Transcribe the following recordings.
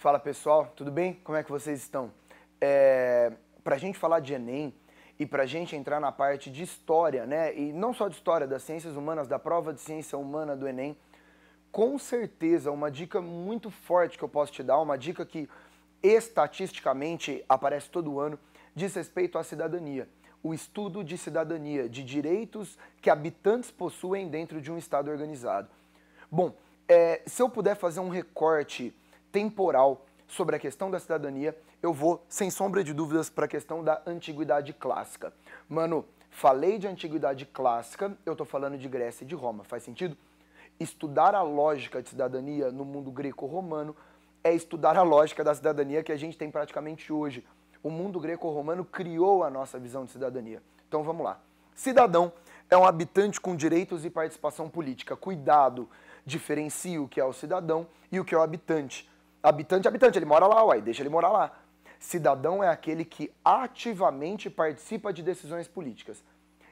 Fala pessoal, tudo bem? Como é que vocês estão? É, para a gente falar de Enem e para a gente entrar na parte de história, né? E não só de história das ciências humanas, da prova de ciência humana do Enem, com certeza uma dica muito forte que eu posso te dar, uma dica que estatisticamente aparece todo ano, diz respeito à cidadania. O estudo de cidadania, de direitos que habitantes possuem dentro de um Estado organizado. Bom, é, se eu puder fazer um recorte temporal sobre a questão da cidadania, eu vou, sem sombra de dúvidas, para a questão da antiguidade clássica. Mano, falei de antiguidade clássica, eu tô falando de Grécia e de Roma, faz sentido? Estudar a lógica de cidadania no mundo greco-romano é estudar a lógica da cidadania que a gente tem praticamente hoje. O mundo greco-romano criou a nossa visão de cidadania. Então vamos lá. Cidadão é um habitante com direitos e participação política. Cuidado, diferencie o que é o cidadão e o que é o habitante Habitante é habitante, ele mora lá, uai, deixa ele morar lá. Cidadão é aquele que ativamente participa de decisões políticas.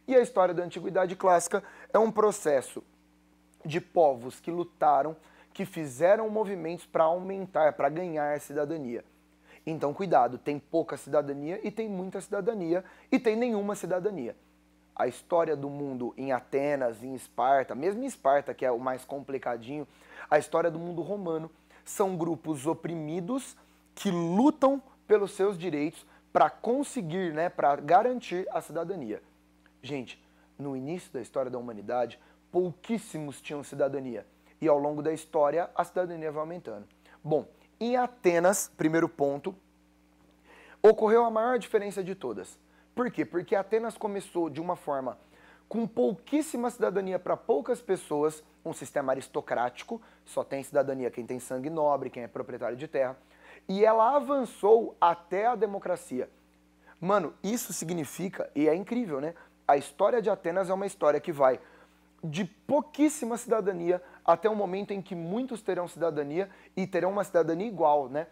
E a história da antiguidade clássica é um processo de povos que lutaram, que fizeram movimentos para aumentar, para ganhar cidadania. Então, cuidado, tem pouca cidadania e tem muita cidadania e tem nenhuma cidadania. A história do mundo em Atenas, em Esparta, mesmo em Esparta, que é o mais complicadinho, a história do mundo romano são grupos oprimidos que lutam pelos seus direitos para conseguir, né, para garantir a cidadania. Gente, no início da história da humanidade, pouquíssimos tinham cidadania. E ao longo da história, a cidadania vai aumentando. Bom, em Atenas, primeiro ponto, ocorreu a maior diferença de todas. Por quê? Porque Atenas começou de uma forma com pouquíssima cidadania para poucas pessoas, um sistema aristocrático, só tem cidadania quem tem sangue nobre, quem é proprietário de terra, e ela avançou até a democracia. Mano, isso significa, e é incrível, né? A história de Atenas é uma história que vai de pouquíssima cidadania até o momento em que muitos terão cidadania e terão uma cidadania igual, né?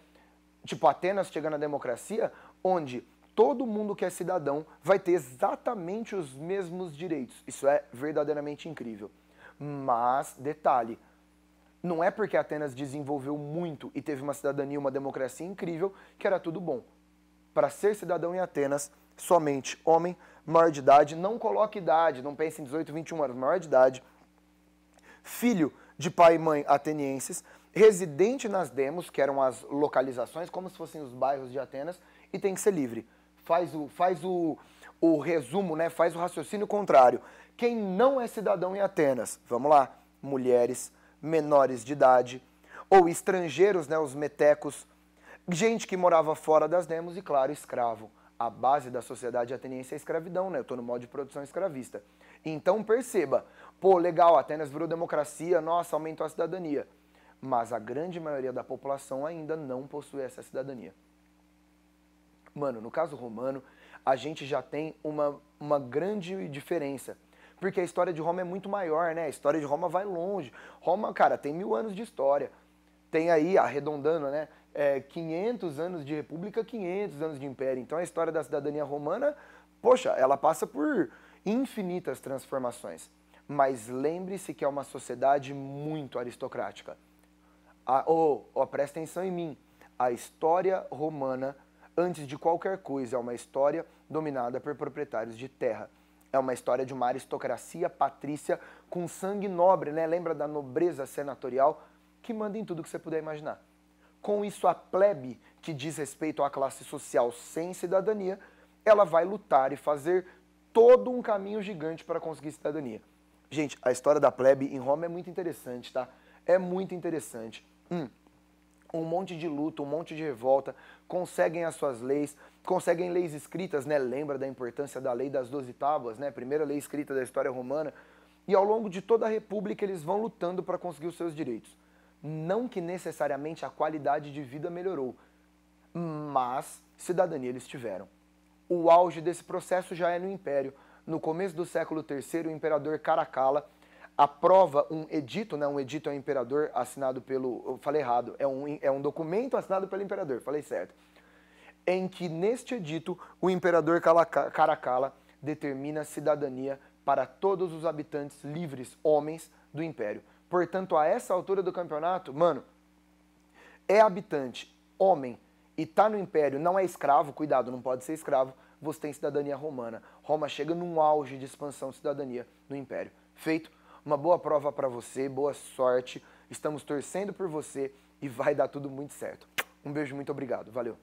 Tipo, Atenas chega na democracia, onde todo mundo que é cidadão vai ter exatamente os mesmos direitos. Isso é verdadeiramente incrível. Mas, detalhe, não é porque Atenas desenvolveu muito e teve uma cidadania, uma democracia incrível, que era tudo bom. Para ser cidadão em Atenas, somente homem, maior de idade, não coloque idade, não pense em 18, 21 anos, maior de idade, filho de pai e mãe atenienses, residente nas demos, que eram as localizações, como se fossem os bairros de Atenas, e tem que ser livre faz o, faz o, o resumo, né? faz o raciocínio contrário. Quem não é cidadão em Atenas? Vamos lá. Mulheres, menores de idade, ou estrangeiros, né? os metecos, gente que morava fora das demos e, claro, escravo. A base da sociedade ateniense é a escravidão, né? Eu estou no modo de produção escravista. Então perceba, pô, legal, Atenas virou democracia, nossa, aumentou a cidadania. Mas a grande maioria da população ainda não possui essa cidadania. Mano, no caso romano, a gente já tem uma, uma grande diferença. Porque a história de Roma é muito maior, né? A história de Roma vai longe. Roma, cara, tem mil anos de história. Tem aí, arredondando, né? É, 500 anos de república, 500 anos de império. Então a história da cidadania romana, poxa, ela passa por infinitas transformações. Mas lembre-se que é uma sociedade muito aristocrática. Ah, oh, oh, presta atenção em mim. A história romana Antes de qualquer coisa, é uma história dominada por proprietários de terra. É uma história de uma aristocracia patrícia com sangue nobre, né? Lembra da nobreza senatorial que manda em tudo que você puder imaginar. Com isso, a plebe, que diz respeito à classe social sem cidadania, ela vai lutar e fazer todo um caminho gigante para conseguir cidadania. Gente, a história da plebe em Roma é muito interessante, tá? É muito interessante. Hum, um monte de luta, um monte de revolta, conseguem as suas leis, conseguem leis escritas, né? Lembra da importância da lei das doze tábuas, né? Primeira lei escrita da história romana. E ao longo de toda a república eles vão lutando para conseguir os seus direitos. Não que necessariamente a qualidade de vida melhorou, mas cidadania eles tiveram. O auge desse processo já é no Império. No começo do século III, o imperador Caracalla aprova um edito, né? Um edito é um imperador assinado pelo. Eu falei errado, é um, é um documento assinado pelo imperador, falei certo. Em que neste edito o imperador Caracala determina a cidadania para todos os habitantes livres, homens do império. Portanto, a essa altura do campeonato, mano, é habitante, homem e tá no império, não é escravo, cuidado, não pode ser escravo, você tem cidadania romana. Roma chega num auge de expansão de cidadania no império. Feito, uma boa prova para você, boa sorte. Estamos torcendo por você e vai dar tudo muito certo. Um beijo, muito obrigado. Valeu.